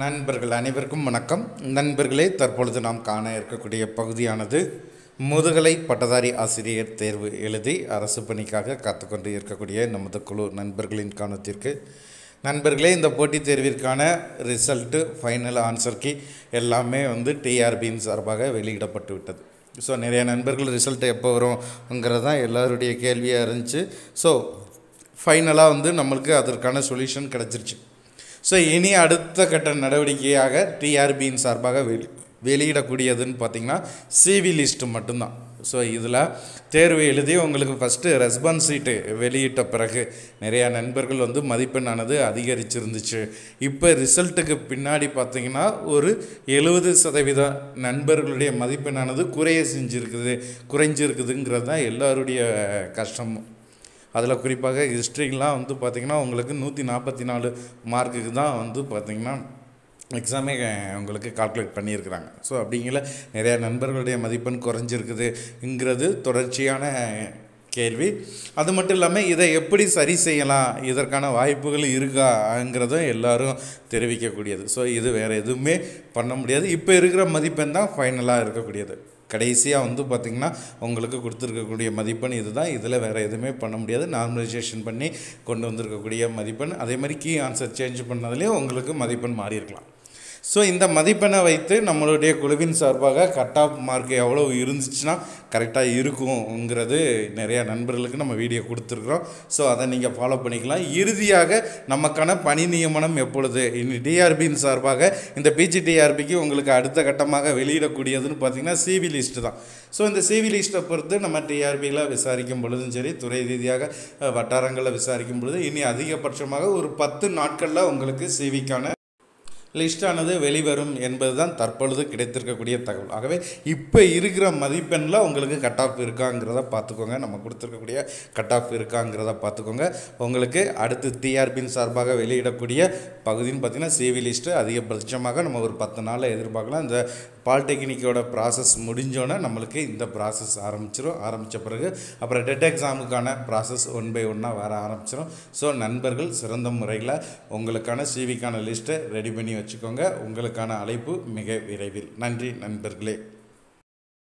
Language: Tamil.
நண்பர்கள் அனைவருக்கும் வணக்கம் நண்பர்களே தற்பொழுது நாம் காண இருக்கக்கூடிய பகுதியானது முதுகலை பட்டதாரி ஆசிரியர் தேர்வு எழுதி அரசு பணிக்காக காத்துக்கொண்டு இருக்கக்கூடிய நமது குழு நண்பர்களின் காணத்திற்கு நண்பர்களே இந்த போட்டித் தேர்விற்கான ரிசல்ட்டு ஃபைனல் ஆன்சர் எல்லாமே வந்து டிஆர்பியின் சார்பாக வெளியிடப்பட்டு விட்டது ஸோ நிறைய நண்பர்கள் ரிசல்ட் எப்போ வரும்ங்கிறது தான் எல்லோருடைய கேள்வியாக இருந்துச்சு ஸோ ஃபைனலாக வந்து நம்மளுக்கு அதற்கான சொல்யூஷன் கிடச்சிருச்சு ஸோ இனி அடுத்த கட்ட நடவடிக்கையாக டிஆர்பியின் சார்பாக வெளி வெளியிடக்கூடியதுன்னு பார்த்தீங்கன்னா சிவி லிஸ்ட்டு மட்டும்தான் ஸோ இதில் தேர்வு எழுதி உங்களுக்கு ஃபஸ்ட்டு ரெஸ்பான்ஸ் சீட்டு வெளியிட்ட பிறகு நிறையா நண்பர்கள் வந்து மதிப்பெண்ணானது அதிகரிச்சிருந்துச்சு இப்போ ரிசல்ட்டுக்கு பின்னாடி பார்த்திங்கன்னா ஒரு எழுபது சதவீத நண்பர்களுடைய மதிப்பெண்ணானது குறைய செஞ்சுருக்குது குறைஞ்சிருக்குதுங்கிறது தான் எல்லோருடைய கஷ்டமும் அதில் குறிப்பாக ஹிஸ்ட்ரிலாம் வந்து பார்த்திங்கன்னா உங்களுக்கு நூற்றி நாற்பத்தி நாலு மார்க்குக்கு தான் வந்து பார்த்திங்கன்னா எக்ஸாமே உங்களுக்கு கால்குலேட் பண்ணியிருக்கிறாங்க ஸோ அப்படிங்கிற நிறையா நண்பர்களுடைய மதிப்பெண் குறைஞ்சிருக்குதுங்கிறது தொடர்ச்சியான கேள்வி அது மட்டும் இல்லாமல் இதை எப்படி சரி செய்யலாம் இதற்கான வாய்ப்புகள் இருக்காங்கிறதும் எல்லோரும் தெரிவிக்கக்கூடியது ஸோ இது வேறு எதுவுமே பண்ண முடியாது இப்போ இருக்கிற மதிப்பெண் தான் ஃபைனலாக இருக்கக்கூடியது கடைசியாக வந்து பார்த்திங்கன்னா உங்களுக்கு கொடுத்துருக்கக்கூடிய மதிப்பெண் இது தான் இதில் வேறு எதுவுமே பண்ண முடியாது நார்மலைசேஷன் பண்ணி கொண்டு வந்திருக்கக்கூடிய மதிப்பெண் அதே மாதிரி கீ ஆன்சர் சேஞ்ச் பண்ணதுலேயே உங்களுக்கு மதிப்பெண் மாறி இருக்கலாம் ஸோ இந்த மதிப்பெண்ணை வைத்து நம்மளுடைய குழுவின் சார்பாக கட் ஆஃப் மார்க் எவ்வளோ இருந்துச்சுன்னா கரெக்டாக இருக்குங்கிறது நிறையா நண்பர்களுக்கு நம்ம வீடியோ கொடுத்துருக்குறோம் ஸோ அதை நீங்கள் ஃபாலோ பண்ணிக்கலாம் இறுதியாக நமக்கான பணி நியமனம் எப்பொழுது இனி டிஆர்பியின் சார்பாக இந்த பிஜிடிஆர்பிக்கு உங்களுக்கு அடுத்த கட்டமாக வெளியிடக்கூடியதுன்னு பார்த்திங்கன்னா சிவி லிஸ்ட்டு தான் ஸோ இந்த சிவி லிஸ்ட்டை பொறுத்து நம்ம டிஆர்பியில் விசாரிக்கும் பொழுதும் சரி துறை ரீதியாக வட்டாரங்களில் விசாரிக்கும் பொழுது இனி அதிகபட்சமாக ஒரு பத்து நாட்களில் உங்களுக்கு சிவிக்கான லிஸ்டானது வெளிவரும் என்பதுதான் தற்பொழுது கிடைத்திருக்கக்கூடிய தகவல் ஆகவே இப்போ இருக்கிற மதிப்பெண்ணில் உங்களுக்கு கட் ஆஃப் இருக்காங்கிறத பார்த்துக்கோங்க நம்ம கொடுத்துருக்கக்கூடிய கட் ஆஃப் இருக்காங்கிறத பார்த்துக்கோங்க உங்களுக்கு அடுத்து டிஆர்பியின் சார்பாக வெளியிடக்கூடிய பகுதின்னு பார்த்திங்கன்னா சிவி லிஸ்ட்டு அதிகபட்சமாக நம்ம ஒரு பத்து நாளில் எதிர்பார்க்கலாம் இந்த பாலிடெக்னிக்கோட ப்ராசஸ் முடிஞ்சோடனே நம்மளுக்கு இந்த ப்ராசஸ் ஆரம்பிச்சிடும் ஆரம்பித்த பிறகு அப்புறம் டெட் எக்ஸாமுக்கான ப்ராசஸ் ஒன் பை ஒன்னாக வர ஆரம்பிச்சிடும் ஸோ நண்பர்கள் சிறந்த முறையில் உங்களுக்கான சிவிக்கான லிஸ்ட்டை ரெடி பண்ணி வச்சுக்கோங்க உங்களுக்கான அழைப்பு மிக விரைவில் நன்றி நண்பர்களே